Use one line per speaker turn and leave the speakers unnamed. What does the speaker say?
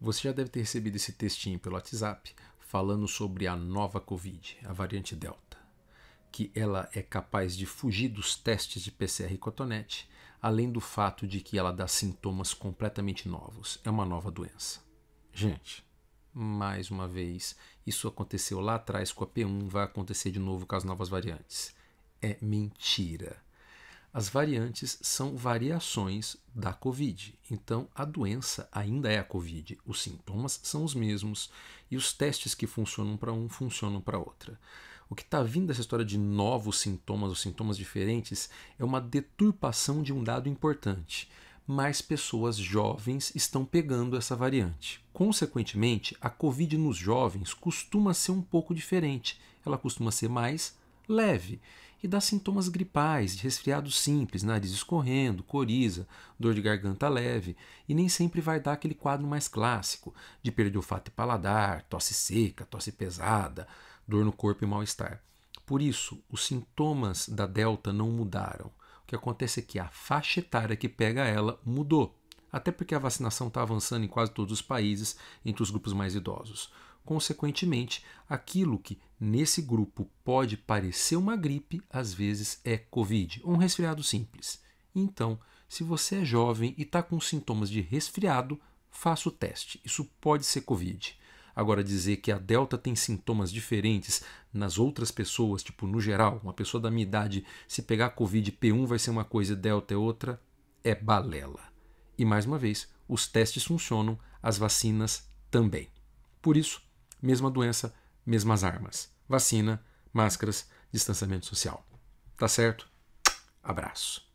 Você já deve ter recebido esse textinho pelo WhatsApp falando sobre a nova Covid, a variante Delta, que ela é capaz de fugir dos testes de PCR e cotonete, além do fato de que ela dá sintomas completamente novos. É uma nova doença. Gente, mais uma vez, isso aconteceu lá atrás com a P1, vai acontecer de novo com as novas variantes. É mentira. As variantes são variações da Covid. Então, a doença ainda é a Covid. Os sintomas são os mesmos e os testes que funcionam para um funcionam para outra. O que está vindo dessa história de novos sintomas ou sintomas diferentes é uma deturpação de um dado importante. Mais pessoas jovens estão pegando essa variante. Consequentemente, a Covid nos jovens costuma ser um pouco diferente. Ela costuma ser mais leve e dá sintomas gripais, de resfriado simples, nariz escorrendo, coriza, dor de garganta leve, e nem sempre vai dar aquele quadro mais clássico de perda olfato e paladar, tosse seca, tosse pesada, dor no corpo e mal-estar. Por isso, os sintomas da delta não mudaram. O que acontece é que a faixa etária que pega ela mudou, até porque a vacinação está avançando em quase todos os países entre os grupos mais idosos. Consequentemente, aquilo que nesse grupo pode parecer uma gripe, às vezes é Covid, ou um resfriado simples. Então, se você é jovem e está com sintomas de resfriado, faça o teste. Isso pode ser Covid. Agora, dizer que a Delta tem sintomas diferentes nas outras pessoas, tipo, no geral, uma pessoa da minha idade, se pegar Covid P1 vai ser uma coisa e Delta é outra, é balela. E mais uma vez, os testes funcionam, as vacinas também. Por isso, mesma doença, mesmas armas. Vacina, máscaras, distanciamento social. Tá certo? Abraço.